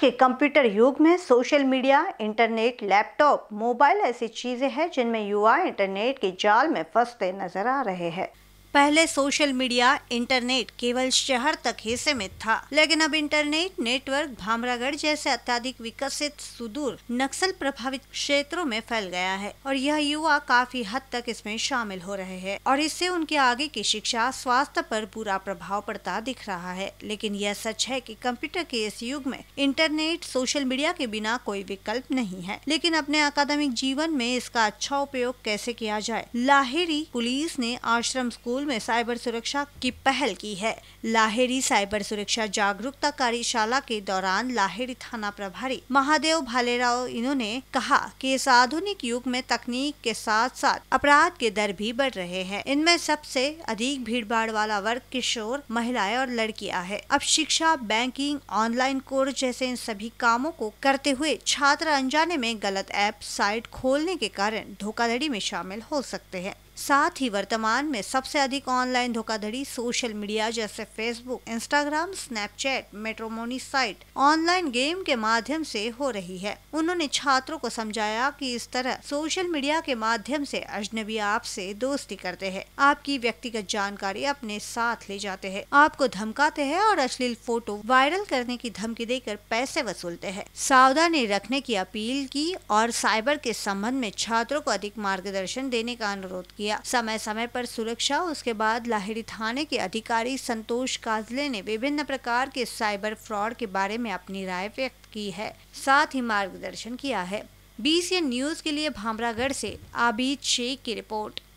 के कंप्यूटर युग में social media internet laptop mobile ऐसी चीज़ें हैं जिनमें युवा इंटरनेट के जाल में फंसते नजर आ रहे हैं पहले सोशल मीडिया इंटरनेट केवल शहर तक ही सीमित था लेकिन अब इंटरनेट नेटवर्क भामरागढ़ जैसे अत्याधिक विकसित सुदूर नक्सल प्रभावित क्षेत्रों में फैल गया है और यह युवा काफी हद तक इसमें शामिल हो रहे हैं और इससे उनके आगे की शिक्षा स्वास्थ्य पर बुरा प्रभाव पड़ता दिख रहा है लेकिन यह सच है की कंप्यूटर के इस युग में इंटरनेट सोशल मीडिया के बिना कोई विकल्प नहीं है लेकिन अपने अकादमिक जीवन में इसका अच्छा उपयोग कैसे किया जाए लाहेरी पुलिस ने आश्रम स्कूल स्कूल में साइबर सुरक्षा की पहल की है लाहेरी साइबर सुरक्षा जागरूकता कार्यशाला के दौरान लाहेरी थाना प्रभारी महादेव भालेराव इन्होंने कहा कि इस आधुनिक युग में तकनीक के साथ साथ अपराध के दर भी बढ़ रहे हैं इनमें सबसे अधिक भीड़ भाड़ वाला वर्ग किशोर महिलाएं और लड़कियाँ है अब शिक्षा बैंकिंग ऑनलाइन कोर्स जैसे इन सभी कामों को करते हुए छात्र अनजाने में गलत ऐप साइट खोलने के कारण धोखाधड़ी में शामिल हो सकते हैं साथ ही वर्तमान में सबसे अधिक ऑनलाइन धोखाधड़ी सोशल मीडिया जैसे Facebook Instagram Snapchat matrimony site online game के माध्यम से हो रही है उन्होंने छात्रों को समझाया कि इस तरह सोशल मीडिया के माध्यम से अजनबी आपसे दोस्ती करते हैं आपकी व्यक्तिगत जानकारी अपने साथ ले जाते हैं आपको धमकाते हैं और अश्लील फोटो वायरल करने की धमकी देकर पैसे वसूलते हैं सावधानी रखने की अपील की और साइबर के संबंध में छात्रों को अधिक मार्गदर्शन देने का अनुरोध किया किया समय समय पर सुरक्षा उसके बाद लाहिड़ी थाने के अधिकारी संतोष काजले ने विभिन्न प्रकार के साइबर फ्रॉड के बारे में अपनी राय व्यक्त की है साथ ही मार्गदर्शन किया है बीसीएन न्यूज के लिए भामरागढ़ से आबिद शेख की रिपोर्ट